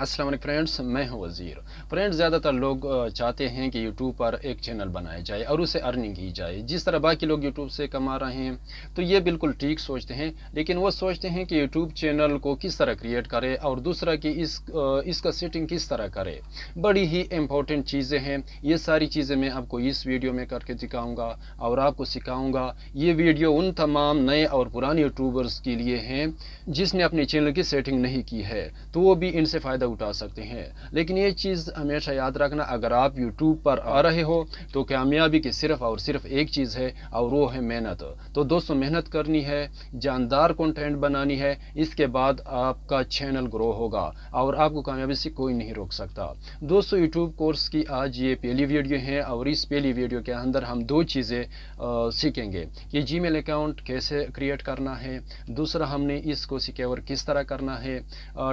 Aslam friends मैं हूं वज़ीर फ्रेंड्स ज़्यादातर लोग चाहते हैं कि YouTube पर एक चैनल बनाया जाए और उसे अर्निंग की जाए जिस तरह बाकी लोग यूट्यूब से कमा रहे हैं तो ये बिल्कुल ठीक सोचते हैं लेकिन वो सोचते हैं कि यूट्यूब चैनल को किस तरह क्रिएट करें और दूसरा कि इस इसका सेटिंग किस तरह करें बड़ी ही इम्पोर्टेंट चीज़ें हैं ये सारी चीज़ें मैं आपको इस वीडियो में करके दिखाऊँगा और आपको सिखाऊँगा ये वीडियो उन तमाम नए और पुराने यूट्यूबर्स के लिए हैं जिसने अपने चैनल की सेटिंग नहीं की है तो वो भी इनसे फ़ायदा उठा सकते हैं लेकिन ये चीज़ हमेशा याद रखना अगर आप यूट्यूब पर आ रहे हो तो कामयाबी की सिर्फ और सिर्फ एक चीज़ है और वो है मेहनत तो दोस्तों मेहनत करनी है जानदार कंटेंट बनानी है इसके बाद आपका चैनल ग्रो होगा और आपको कामयाबी से कोई नहीं रोक सकता दोस्तों यूट्यूब कोर्स की आज ये पहली वीडियो है और इस पहली वीडियो के अंदर हम दो चीज़ें सीखेंगे कि जी अकाउंट कैसे क्रिएट करना है दूसरा हमने इसको सिक्योर किस तरह करना है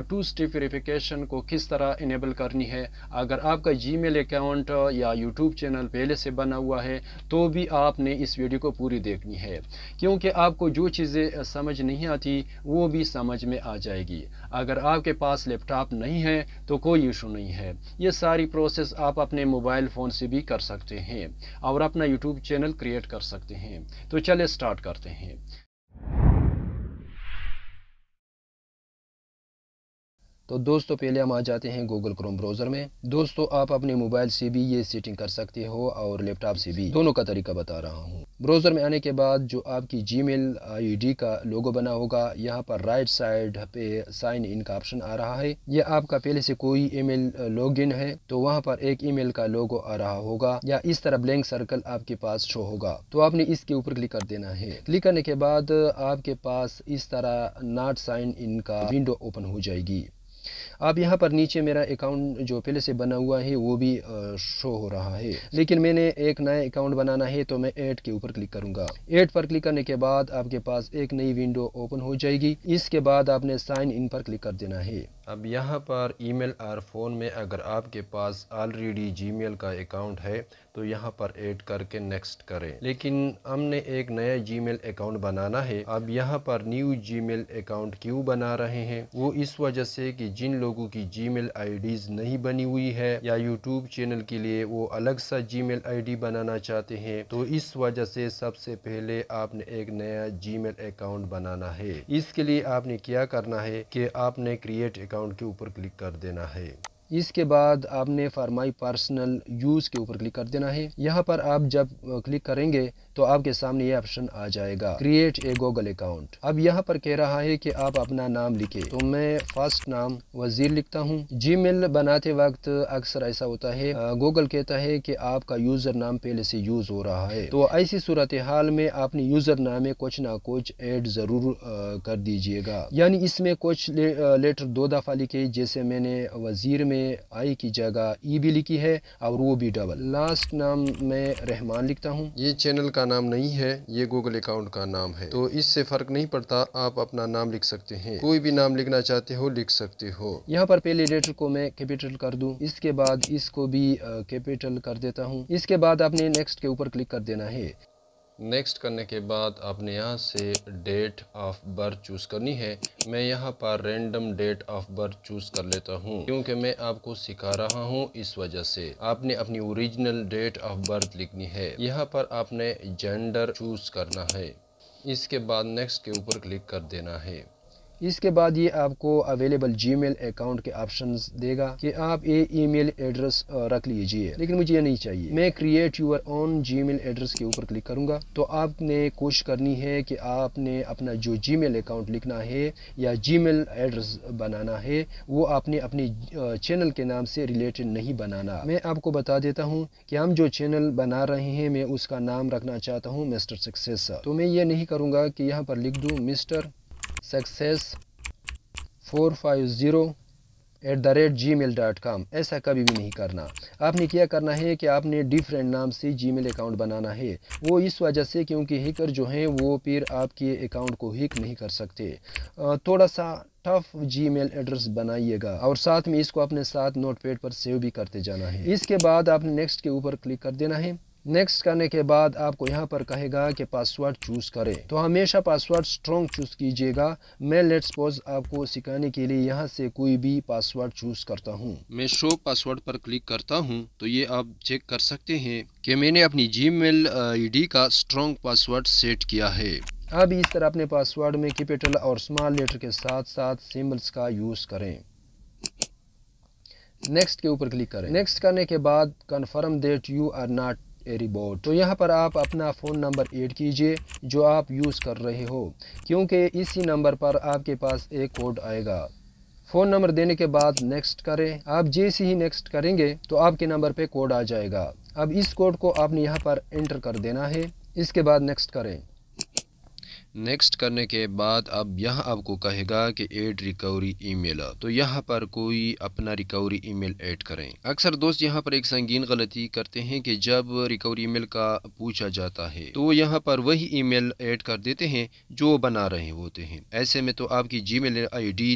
टू स्टेप वेरिफिकेशन को किस तरह इनेबल करनी है अगर आपका जीमेल अकाउंट या यूट्यूब चैनल पहले से बना हुआ है तो भी आपने इस वीडियो को पूरी देखनी है क्योंकि आपको जो चीज़ें समझ नहीं आती वो भी समझ में आ जाएगी अगर आपके पास लैपटॉप नहीं है तो कोई इशू नहीं है ये सारी प्रोसेस आप अपने मोबाइल फ़ोन से भी कर सकते हैं और अपना यूट्यूब चैनल क्रिएट कर सकते हैं तो चले स्टार्ट करते हैं तो दोस्तों पहले हम आ जाते हैं गूगल क्रोम ब्राउज़र में दोस्तों आप अपने मोबाइल से भी ये सेटिंग कर सकते हो और लैपटॉप से भी दोनों का तरीका बता रहा हूँ ब्राउज़र में आने के बाद जो आपकी जी मेल आई का लोगो बना होगा यहाँ पर राइट साइड पे साइन इन का ऑप्शन आ रहा है यह आपका पहले से कोई ई मेल है तो वहाँ पर एक ई का लोगो आ रहा होगा या इस तरह ब्लैंक सर्कल आपके पास शो होगा तो आपने इसके ऊपर क्लिक कर देना है क्लिक करने के बाद आपके पास इस तरह नॉट साइन इन का विंडो ओपन हो जाएगी अब यहाँ पर नीचे मेरा अकाउंट जो पहले से बना हुआ है वो भी शो हो रहा है लेकिन मैंने एक नया अकाउंट बनाना है तो मैं एड के ऊपर क्लिक करूंगा एड पर क्लिक करने के बाद आपके पास एक नई विंडो ओपन हो जाएगी इसके बाद आपने साइन इन पर क्लिक कर देना है अब यहाँ पर ईमेल और फ़ोन में अगर आपके पास ऑलरेडी जीमेल का अकाउंट है तो यहाँ पर ऐड करके नेक्स्ट करें लेकिन हमने एक नया जीमेल अकाउंट बनाना है अब यहाँ पर न्यू जीमेल अकाउंट क्यों बना रहे हैं वो इस वजह से कि जिन लोगों की जीमेल आईडीज़ नहीं बनी हुई है या यूट्यूब चैनल के लिए वो अलग सा जी मेल बनाना चाहते हैं तो इस वजह से सबसे पहले आपने एक नया जी अकाउंट बनाना है इसके लिए आपने क्या करना है कि आपने क्रिएट अकाउंट अकाउंट के ऊपर क्लिक कर देना है इसके बाद आपने फॉर माई पर्सनल यूज़ के ऊपर क्लिक कर देना है यहाँ पर आप जब क्लिक करेंगे तो आपके सामने ये ऑप्शन आ जाएगा क्रिएट ए गूगल अकाउंट अब यहाँ पर कह रहा है कि आप अपना नाम लिखे तो मैं फर्स्ट नाम वजीर लिखता हूँ जी बनाते वक्त अक्सर ऐसा होता है गूगल कहता है कि आपका यूजर नाम पहले से यूज हो रहा है तो ऐसी सूरत हाल में आपने यूजर नाम में कुछ ना कुछ एड जरूर कर दीजिएगा यानी इसमें कुछ ले, लेटर दो दफा लिखे जैसे मैंने वजीर में आई की जगह ई e भी लिखी है और वो भी डबल लास्ट नाम मैं रहमान लिखता हूँ ये चैनल का नाम नहीं है ये गूगल अकाउंट का नाम है तो इससे फ़र्क नहीं पड़ता आप अपना नाम लिख सकते हैं कोई भी नाम लिखना चाहते हो लिख सकते हो यहाँ पर पहले लेटर को मैं कैपिटल कर दू इसके बाद इसको भी कैपिटल कर देता हूँ इसके बाद आपने नेक्स्ट के ऊपर क्लिक कर देना है नेक्स्ट करने के बाद आपने यहाँ से डेट ऑफ बर्थ चूज़ करनी है मैं यहाँ पर random date of birth choose कर लेता हूँ क्योंकि मैं आपको सिखा रहा हूँ इस वजह से आपने अपनी ओरिजिनल डेट ऑफ बर्थ लिखनी है यहाँ पर आपने जेंडर चूज़ करना है इसके बाद नेक्स्ट के ऊपर क्लिक कर देना है इसके बाद ये आपको अवेलेबल जीमेल अकाउंट के ऑप्शंस देगा कि आप ये ईमेल एड्रेस रख लीजिए लेकिन मुझे ये नहीं चाहिए मैं create your G Gmail address के ऊपर क्लिक करूंगा तो आपने कोशिश करनी है कि आपने अपना जो जीमेल अकाउंट लिखना है या जीमेल एड्रेस बनाना है वो आपने अपने चैनल के नाम से रिलेटेड नहीं बनाना मैं आपको बता देता हूँ कि हम जो चैनल बना रहे हैं मैं उसका नाम रखना चाहता हूँ मिस्टर सक्सेसर तो मैं ये नहीं करूँगा कि यहाँ पर लिख दूँ mister success four five zero at the rate Gmail dot com ऐसा कभी भी नहीं करना आपने क्या करना है कि आपने डिफरेंट नाम से जी मेल अकाउंट बनाना है वो इस वजह से क्योंकि हैकर जो हैं वो फिर आपके अकाउंट को हैक नहीं कर सकते थोड़ा सा टफ जी मेल एड्रेस बनाइएगा और साथ में इसको अपने साथ नोटपैड पर सेव भी करते जाना है इसके बाद आपने नेक्स्ट के ऊपर क्लिक कर देना है नेक्स्ट करने के बाद आपको यहाँ पर कहेगा कि पासवर्ड चूज़ करें तो हमेशा पासवर्ड स्ट्रॉन्ग चूज़ कीजिएगा मैं लेट सपोज आपको सिखाने के लिए यहाँ से कोई भी पासवर्ड चूज़ करता हूँ मैं शो पासवर्ड पर क्लिक करता हूँ तो ये आप चेक कर सकते हैं कि मैंने अपनी जी मेल का स्ट्रॉन्ग पासवर्ड सेट किया है अब इस तरह अपने पासवर्ड में कैपिटल और स्मॉल लेटर के साथ साथ सिम्बल्स का यूज़ करें नेक्स्ट के ऊपर क्लिक करें नेक्स्ट करने के बाद confirm that you are not robot तो यहाँ पर आप अपना फ़ोन नंबर ऐड कीजिए जो आप यूज़ कर रहे हो क्योंकि इसी नंबर पर आपके पास एक कोड आएगा फ़ोन नंबर देने के बाद नेक्स्ट करें आप जैसे ही नेक्स्ट करेंगे तो आपके नंबर पे कोड आ जाएगा अब इस कोड को आपने यहाँ पर एंटर कर देना है इसके बाद नेक्स्ट करें नेक्स्ट करने के बाद अब यहाँ आपको कहेगा कि एड रिकवरी ईमेल तो यहाँ पर कोई अपना रिकवरी ईमेल ऐड करें अक्सर दोस्त यहाँ पर एक संगीन गलती करते हैं कि जब रिकवरी ईमेल का पूछा जाता है तो यहाँ पर वही ईमेल ऐड कर देते हैं जो बना रहे होते हैं ऐसे में तो आपकी जी मेल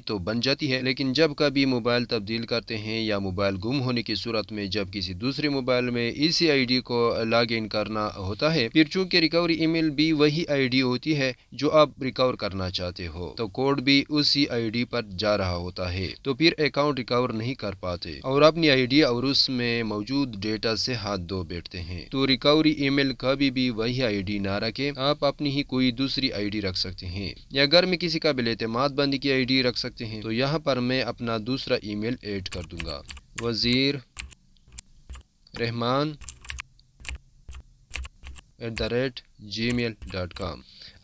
तो बन जाती है लेकिन जब कभी मोबाइल तब्दील करते हैं या मोबाइल गुम होने की सूरत में जब किसी दूसरे मोबाइल में इसी आई डी को लॉग इन करना होता है फिर चूंकि रिकवरी ई भी वही आई डी होती है जो आप रिकवर करना चाहते हो तो कोड भी उसी आईडी पर जा रहा होता है तो फिर अकाउंट रिकवर नहीं कर पाते और अपनी आईडी और उसमें मौजूद डेटा से हाथ धो बैठते हैं तो रिकवरी ईमेल कभी भी वही आईडी ना रखें आप अपनी ही कोई दूसरी आईडी रख सकते हैं या घर में किसी का बिलेतमाद बंदी की आई रख सकते हैं तो यहाँ पर मैं अपना दूसरा ई एड कर दूंगा Wazir Rahman at the rate Gmail dot com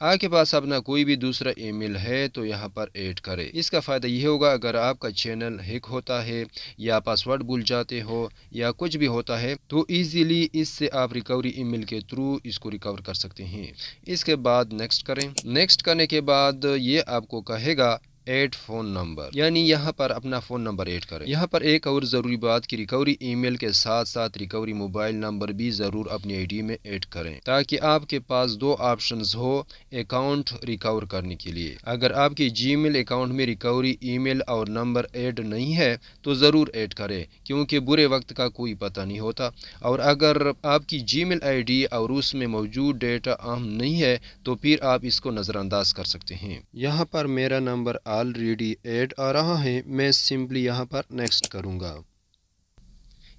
आपके पास अपना कोई भी दूसरा ईमेल है तो यहाँ पर ऐड करें इसका फ़ायदा ये होगा अगर आपका चैनल हैक होता है या पासवर्ड भूल जाते हो या कुछ भी होता है तो इजीली इससे आप रिकवरी ईमेल के थ्रू इसको रिकवर कर सकते हैं इसके बाद नेक्स्ट करें नेक्स्ट करने के बाद ये आपको कहेगा एड फ़ोन नंबर यानी यहाँ पर अपना फ़ोन नंबर ऐड करें यहाँ पर एक और ज़रूरी बात की रिकवरी ईमेल के साथ साथ रिकवरी मोबाइल नंबर भी ज़रूर अपनी आईडी में ऐड करें ताकि आपके पास दो ऑप्शन हो अकाउंट रिकवर करने के लिए अगर आपके जीमेल अकाउंट में रिकवरी ईमेल और नंबर ऐड नहीं है तो ज़रूर ऐड करें क्योंकि बुरे वक्त का कोई पता नहीं होता और अगर आपकी आई डी और उसमें मौजूद डेटा अहम नहीं है तो फिर आप इसको नज़रअंदाज कर सकते हैं यहाँ पर मेरा नंबर ऑलरेडी ऐड आ रहा है मैं सिंपली यहाँ पर नेक्स्ट करूँगा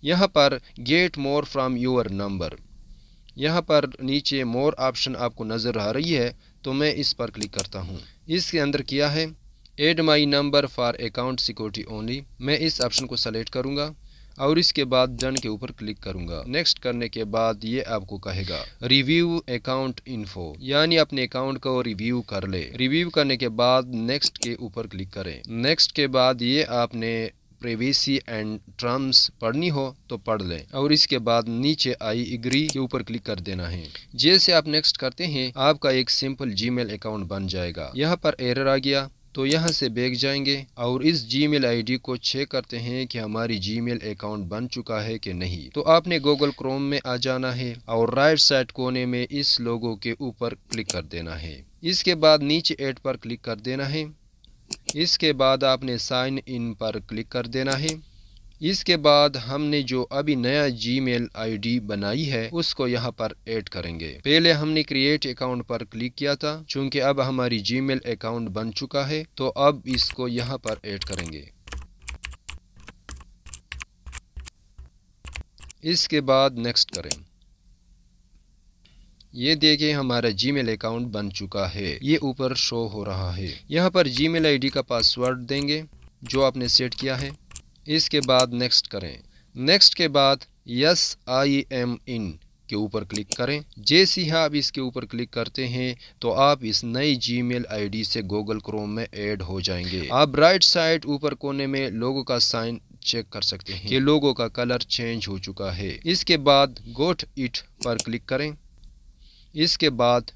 यहाँ पर get more from your number यहाँ पर नीचे मोर ऑप्शन आपको नज़र आ रही है तो मैं इस पर क्लिक करता हूँ इसके अंदर किया है add my number for account security only मैं इस ऑप्शन को सेलेक्ट करूँगा और इसके बाद डन के ऊपर क्लिक करूंगा नेक्स्ट करने के बाद ये आपको कहेगा रिव्यू अकाउंट इन्फो यानी अपने अकाउंट को रिव्यू कर ले रिव्यू करने के बाद नेक्स्ट के ऊपर क्लिक करें नेक्स्ट के बाद ये आपने प्रेवेसी एंड टर्म्स पढ़नी हो तो पढ़ लें और इसके बाद नीचे आई एग्री के ऊपर क्लिक कर देना है जैसे आप नेक्स्ट करते हैं आपका एक सिंपल जीमेल अकाउंट बन जाएगा यहाँ पर एरर आ गया तो यहाँ से बैग जाएंगे और इस जीमेल आईडी को चेक करते हैं कि हमारी जीमेल अकाउंट बन चुका है कि नहीं तो आपने गूगल क्रोम में आ जाना है और राइट साइड कोने में इस लोगो के ऊपर क्लिक कर देना है इसके बाद नीचे एड पर क्लिक कर देना है इसके बाद आपने साइन इन पर क्लिक कर देना है इसके बाद हमने जो अभी नया जीमेल आईडी बनाई है उसको यहाँ पर ऐड करेंगे पहले हमने क्रिएट अकाउंट पर क्लिक किया था चूंकि अब हमारी जीमेल अकाउंट बन चुका है तो अब इसको यहाँ पर ऐड करेंगे इसके बाद नेक्स्ट करें ये देखें हमारा जीमेल अकाउंट बन चुका है ये ऊपर शो हो रहा है यहाँ पर जीमेल आईडी का पासवर्ड देंगे जो आपने सेट किया है इसके बाद नेक्स्ट करें नेक्स्ट के बाद यस आई एम इन के ऊपर क्लिक करें जैसे ही आप इसके ऊपर क्लिक करते हैं तो आप इस नई जीमेल आईडी से गूगल क्रोम में ऐड हो जाएंगे आप राइट साइड ऊपर कोने में लोगों का साइन चेक कर सकते हैं कि लोगों का कलर चेंज हो चुका है इसके बाद गोट इट पर क्लिक करें इसके बाद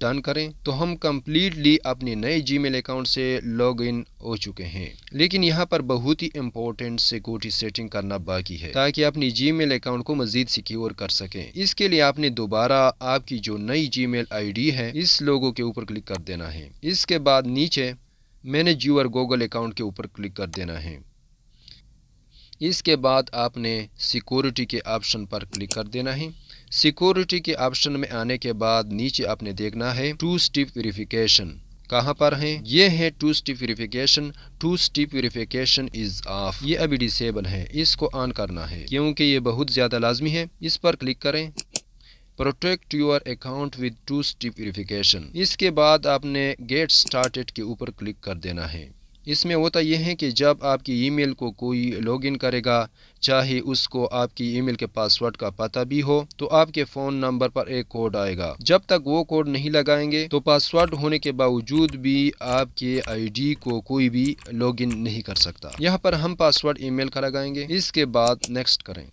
डन करें तो हम कम्प्लीटली अपने नए जीमेल अकाउंट से लॉग इन हो चुके हैं लेकिन यहाँ पर बहुत ही इम्पोर्टेंट सिक्योरिटी सेटिंग करना बाकी है ताकि अपनी जीमेल अकाउंट को मजीद सिक्योर कर सकें इसके लिए आपने दोबारा आपकी जो नई जीमेल आईडी है इस लोगो के ऊपर क्लिक कर देना है इसके बाद नीचे मैंने यूर गूगल अकाउंट के ऊपर क्लिक कर देना है इसके बाद आपने सिक्योरिटी के ऑप्शन पर क्लिक कर देना है सिक्योरिटी के ऑप्शन में आने के बाद नीचे आपने देखना है टू स्टिप वेरिफिकेशन कहाँ पर है ये है two step verification two step verification is off ये अभी डिसेबल है इसको ऑन करना है क्योंकि ये बहुत ज़्यादा लाजमी है इस पर क्लिक करें protect your account with two step verification इसके बाद आपने गेट स्टार्टेड के ऊपर क्लिक कर देना है इसमें होता यह है कि जब आपकी ईमेल को कोई लॉगिन करेगा चाहे उसको आपकी ईमेल के पासवर्ड का पता भी हो तो आपके फ़ोन नंबर पर एक कोड आएगा जब तक वो कोड नहीं लगाएंगे तो पासवर्ड होने के बावजूद भी आपके आईडी को कोई भी लॉगिन नहीं कर सकता यहाँ पर हम पासवर्ड ईमेल का लगाएंगे इसके बाद नेक्स्ट करें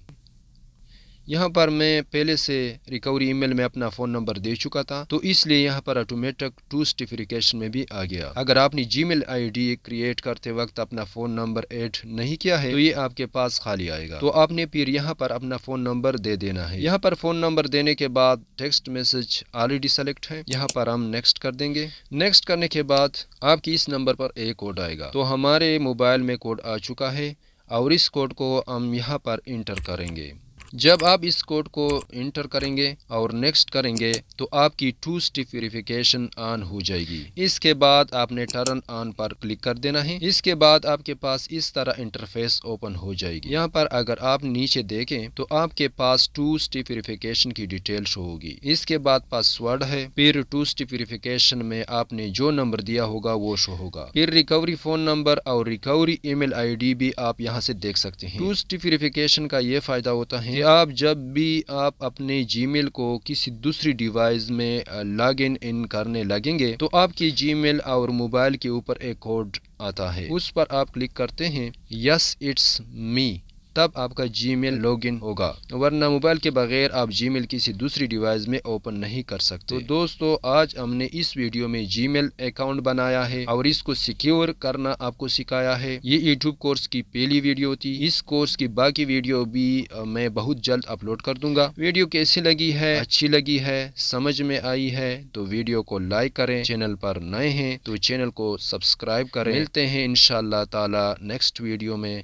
यहाँ पर मैं पहले से रिकवरी ईमेल में अपना फ़ोन नंबर दे चुका था तो इसलिए यहाँ पर ऑटोमेटिक टू स्टिफिकेशन में भी आ गया अगर आपने जी मेल क्रिएट करते वक्त अपना फ़ोन नंबर एड नहीं किया है तो ये आपके पास खाली आएगा तो आपने फिर यहाँ पर अपना फ़ोन नंबर दे देना है यहाँ पर फ़ोन नंबर देने के बाद टेक्स्ट मैसेज ऑलरेडी सेलेक्ट है यहाँ पर हम नेक्स्ट कर देंगे नेक्स्ट करने के बाद आपकी इस नंबर पर एक कोड आएगा तो हमारे मोबाइल में कोड आ चुका है और इस कोड को हम यहाँ पर इंटर करेंगे जब आप इस कोड को इंटर करेंगे और नेक्स्ट करेंगे तो आपकी टू स्टेप वेरिफिकेशन ऑन हो जाएगी इसके बाद आपने टर्न ऑन पर क्लिक कर देना है इसके बाद आपके पास इस तरह इंटरफेस ओपन हो जाएगी यहाँ पर अगर आप नीचे देखें तो आपके पास टू स्टेप वेरिफिकेशन की डिटेल शो होगी इसके बाद पासवर्ड है फिर टू स्टेप वेरिफिकेशन में आपने जो नंबर दिया होगा वो शो होगा फिर रिकवरी फोन नंबर और रिकवरी ईमेल आईडी भी आप यहाँ से देख सकते हैं टू स्टेप वेरिफिकेशन का ये फायदा होता है आप जब भी आप अपने जीमेल को किसी दूसरी डिवाइस में लॉगिन इन करने लगेंगे तो आपकी जीमेल और मोबाइल के ऊपर एक कोड आता है उस पर आप क्लिक करते हैं यस इट्स मी तब आपका जी मेल लॉग इन होगा वरना मोबाइल के बगैर आप जी मेल किसी दूसरी डिवाइस में ओपन नहीं कर सकते तो दोस्तों आज हमने इस वीडियो में जी मेल अकाउंट बनाया है और इसको सिक्योर करना आपको सिखाया है ये यूट्यूब कोर्स की पहली वीडियो थी इस कोर्स की बाकी वीडियो भी मैं बहुत जल्द अपलोड कर दूंगा वीडियो कैसी लगी है अच्छी लगी है समझ में आई है तो वीडियो को लाइक करें चैनल पर नए हैं तो चैनल को सब्सक्राइब करें मिलते हैं इनशाला ताला नेक्स्ट वीडियो में